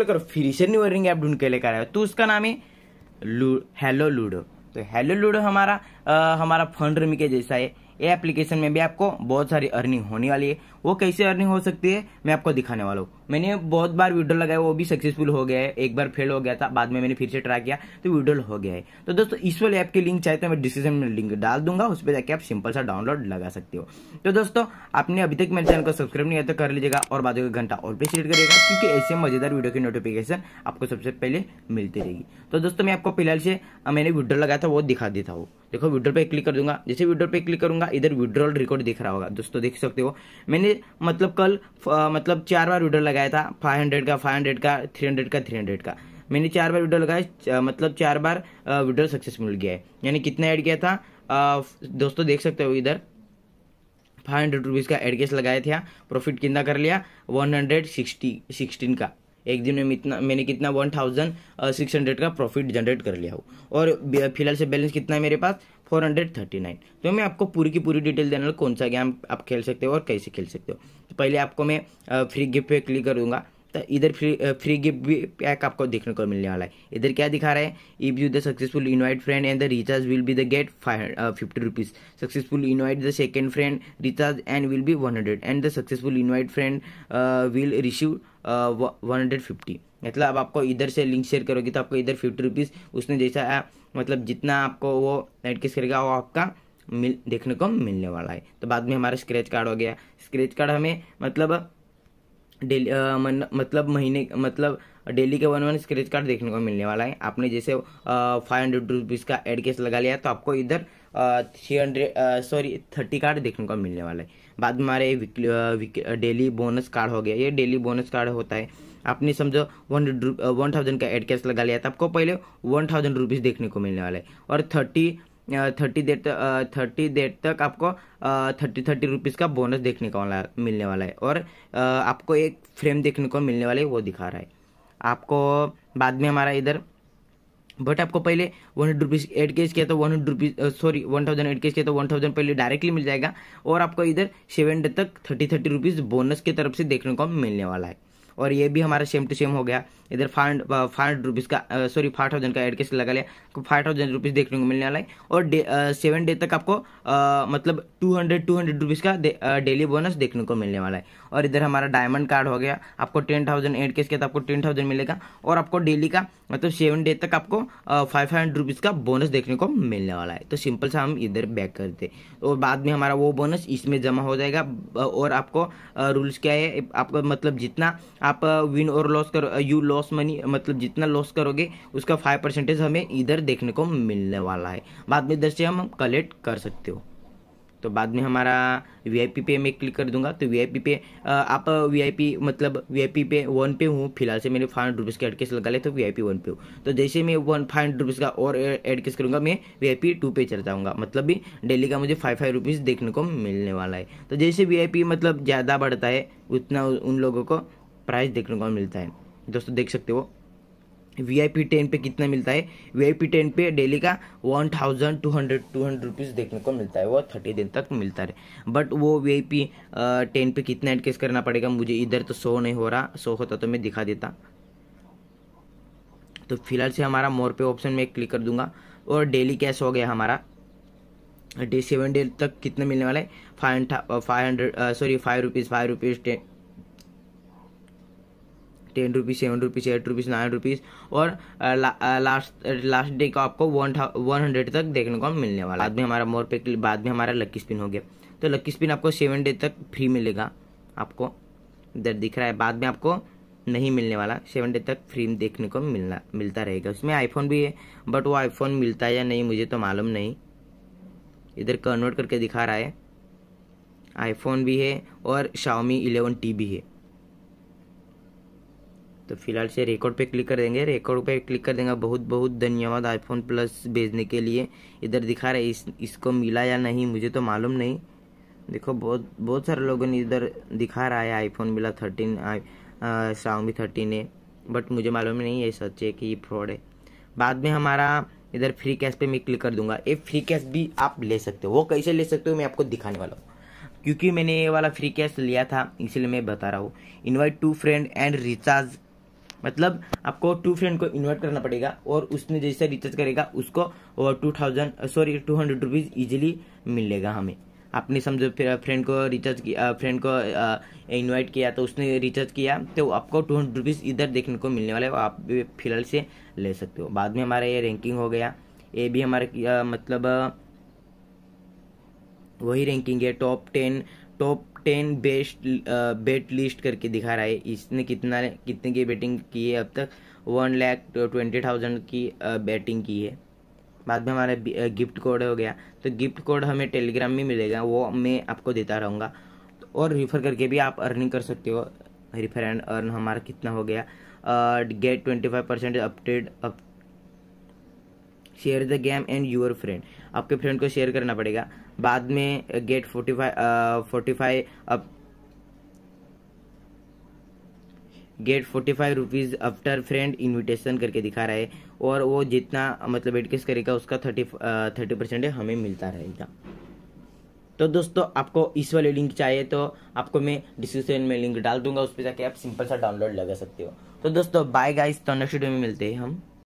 लेकर फिर से न्यू रिंग ऐप ढूंढ के लेकर आया तो उसका नाम है लू हेलो लूडो तो हेलो लूडो हमारा आ, हमारा फंड रमी के जैसा है ये एप्लीकेशन में भी आपको बहुत सारी अर्निंग होने वाली है वो कैसे अर्निंग हो सकती है मैं आपको दिखाने वाला हूँ मैंने बहुत बार वीडियो लगाया वो भी सक्सेसफुल हो गया है एक बार फेल हो गया था बाद में मैंने फिर से ट्राई किया तो विड्रॉल हो गया है तो दोस्तों इस वाले ऐप की लिंक चाहे तो मैं डिस्क्रिप्शन में लिंक डाल दूंगा उस पर जाके आप सिंपल सा डाउनलोड लगा सकते हो तो दोस्तों आपने अभी तक मेरे चैनल को सब्सक्राइब नहीं किया तो कर लीजिएगा और बाद में घंटा और प्रेस करिएगा क्योंकि ऐसे मजेदार वीडियो की नोटिफिकेशन आपको सबसे पहले मिलती रहेगी तो दोस्तों मैं आपको फिलहाल से मैंने वीडियो लगाया था वो दिखा देता हूँ देखो विड्रॉल पे क्लिक कर दूंगा जैसे विड्रॉल पे क्लिक करूंगा इधर विड्रॉल रिकॉर्ड दिख रहा होगा दोस्तों देख सकते हो मैंने पहले मतलब कल मतलब चार बार ऑर्डर लगाया था फाइव हंड्रेड का फाइव हंड्रेड का थ्री हंड्रेड का थ्री हंड्रेड का मैंने चार बार विडर लगाया मतलब चार बार विडर सक्सेस मिल गया है यानी कितना ऐड किया था दोस्तों देख सकते हो इधर फाइव हंड्रेड रुपीज़ का एडगेस लगाया था प्रॉफिट कितना कर लिया वन हंड्रेड सिक्सटी सिक्सटीन का एक दिन में इतना मैंने कितना वन थाउजेंड सिक्स हंड्रेड का प्रॉफिट जनरेट कर लिया हूँ और फिलहाल से बैलेंस कितना है मेरे पास फोर हंड्रेड थर्टी नाइन तो मैं आपको पूरी की पूरी डिटेल देना कौन सा गेम आप खेल सकते हो और कैसे खेल सकते हो तो पहले आपको मैं फ्री गिफ्ट पे क्लिक कर दूंगा तो इधर फ्री फ्री गिफ्ट भी पैक आपको देखने को मिलने वाला है इधर क्या दिखा रहा है if you the successful invite friend and the recharge will be the get five fifty rupees successful invite the second friend recharge and will be one hundred and the successful invite friend will receive one hundred fifty मतलब आपको इधर से link share करोगे तो आपको इधर fifty rupees उसने जैसा आ, मतलब जितना आपको वो एडकेस करेगा वो आपका मिल देखने को मिलने वाला है तो बाद में हमारा स्क्रैच कार्ड हो गया स्क्रैच कार्ड हमें मतलब डेली मन, मतलब महीने मतलब डेली के वन वन स्क्रेच कार्ड देखने को मिलने वाला है आपने जैसे फाइव हंड्रेड रुपीज़ का एड केस लगा लिया तो आपको इधर three hundred sorry thirty card देखने को मिलने वाला है बाद में हमारे डेली बोनस कार्ड हो गया ये डेली बोनस कार्ड होता है आपने समझो वन वन थाउजेंड का एड कैश लगा लिया तो आपको पहले वन थाउजेंड रुपीज़ देखने को मिलने वाला है और thirty thirty date thirty date तक आपको थर्टी थर्टी रुपीज़ का बोनस देखने को वाला मिलने वाला है और आपको एक फ्रेम देखने को मिलने वाला है वो दिखा रहा है आपको बाद में हमारा इधर बट आपको पहले one hundred rupees add cash किया तो one hundred rupees sorry one thousand add cash किया तो वन थाउजेंड पहले डायरेक्टली मिल जाएगा और आपको इधर सेवन डे तक थर्टी थर्टी रुपीज़ बोनस की तरफ से देखने को मिलने वाला है और ये भी हमारा सेम टू सेम हो गया इधर फाइव फाइव रुपीज़ का सॉरी फाइव थाउजेंड का एड कैसे लगा लिया आपको फाइव थाउजेंड रुपीज़ देखने को मिलने वाला है और डे सेवन डे तक आपको आ, uh, मतलब two hundred two hundred rupees का दे, डेली uh, बोनस देखने को मिलने वाला है और इधर हमारा डायमंड कार्ड हो गया आपको टेन थाउजेंड एड केस के तो आपको टेन थाउजेंड मिलेगा और आपको डेली का मतलब सेवन डे तक आपको फाइव हंड्रेड रुपीज़ का बोनस देखने को मिलने वाला है तो सिंपल सा हम इधर बैक करते और बाद में हमारा वो बोनस इसमें जमा हो जाएगा और आपको रूल्स uh, क्या है आपको मतलब जितना आप आप विन और लॉस करो यू लॉस मनी मतलब जितना लॉस करोगे उसका फाइव परसेंटेज हमें इधर देखने को मिलने वाला है बाद में इधर से हम कलेक्ट कर सकते हो तो बाद में हमारा वीआईपी पे मैं क्लिक कर दूंगा तो वीआईपी पे आप वीआईपी मतलब वीआईपी पे वन पे हूँ फिलहाल से मैंने फाइव हंड्रेड रुपीज़ का एड केस लगा ले तो वीआईपी वन पे हूँ तो जैसे मैं वन फाइव हंड्रेड रुपीज़ का और एड केस करूँगा मैं वीआईपी टू पे चल जाऊँगा मतलब भी डेली का मुझे फाइव फाइव रुपीज़ देखने को मिलने वाला है तो जैसे वी मतलब ज़्यादा बढ़ता है उतना उन लोगों को प्राइस देखने को मिलता है दोस्तों देख सकते हो वी आई पी टेन पे कितना मिलता है वी आई पी टेन पे डेली का one thousand two hundred two hundred rupees देखने को मिलता है वो थर्टी दिन तक मिलता है बट वो वी आई पी टेन पे कितना एडकेस करना पड़ेगा मुझे इधर तो शो नहीं हो रहा शो होता तो मैं दिखा देता तो फिलहाल से हमारा मोर पे ऑप्शन में क्लिक कर दूंगा और डेली कैश हो गया हमारा डे सेवन डे तक कितना मिलने वाला है five five hundred sorry five rupees five rupees ten rupees seven rupees eight rupees nine rupees और ला, लास्ट लास्ट डे का आपको वन वन हंड्रेड तक देखने को मिलने वाला बाद में हमारा मोर पे बाद में हमारा लक्की स्पिन हो गया तो लक्की स्पिन आपको सेवन डे तक फ्री मिलेगा आपको इधर दिख रहा है बाद में आपको नहीं मिलने वाला सेवन डे तक फ्री देखने को मिलना मिलता रहेगा उसमें आईफोन भी है बट वो आईफोन मिलता है या नहीं मुझे तो मालूम नहीं इधर कन्वर्ट करके दिखा रहा है आईफोन भी है और शाओमी इलेवन टी भी है तो फिलहाल से रिकॉर्ड पे क्लिक कर देंगे रिकॉर्ड पे क्लिक कर देंगे बहुत बहुत धन्यवाद आईफोन प्लस भेजने के लिए इधर दिखा रहे इस इसको मिला या नहीं मुझे तो मालूम नहीं देखो बहुत बहुत सारे लोगों ने इधर दिखा रहा है आईफोन मिला थर्टीन आई शाओमी थर्टीन है बट मुझे मालूम नहीं है सच है कि ये फ्रॉड है बाद में हमारा इधर फ्री कैश पे मैं क्लिक कर दूंगा ये फ्री कैश भी आप ले सकते हो वो कैसे ले सकते हो मैं आपको दिखाने वाला हूँ क्योंकि मैंने ये वाला फ्री कैश लिया था इसलिए मैं बता रहा हूँ invite two friend and recharge मतलब आपको टू फ्रेंड को इन्वाइट करना पड़ेगा और उसने जैसे रिचार्ज करेगा उसको two thousand sorry two hundred rupees easily मिलेगा हमें आपने समझो फ्रेंड को रिचार्ज किया फ्रेंड को इनवाइट किया तो उसने रिचार्ज किया तो आपको टू हंड्रेड रुपीज़ इधर देखने को मिलने वाला है आप फिलहाल से ले सकते हो बाद में हमारा ये रैंकिंग हो गया ये भी हमारा मतलब वही रैंकिंग है top ten top ten best bet list करके दिखा रहा है इसने कितना कितने की बैटिंग की है अब तक वन लैख ट्वेंटी थाउजेंड की बैटिंग uh, की है बाद में हमारा गिफ्ट uh, कोड हो गया तो गिफ्ट कोड हमें टेलीग्राम में मिलेगा वो मैं आपको देता रहूँगा और रिफ़र करके भी आप अर्निंग कर सकते हो रिफ़र एंड अर्न हमारा कितना हो गया get twenty five percent update up share the game and your friend आपके फ्रेंड को शेयर करना पड़ेगा बाद में get forty five forty five up get forty five rupees after friend invitation करके दिखा रहा है और वो जितना मतलब एडकेस करेगा उसका थर्टी थर्टी परसेंट हमें मिलता रहेगा तो दोस्तों आपको इस वाले लिंक चाहिए तो आपको मैं डिस्क्रिप्शन में लिंक डाल दूंगा उस पर जाके आप सिंपल सा डाउनलोड लगा सकते हो तो दोस्तों बाय गाइस तो नेक्स्ट वीडियो में मिलते हैं हम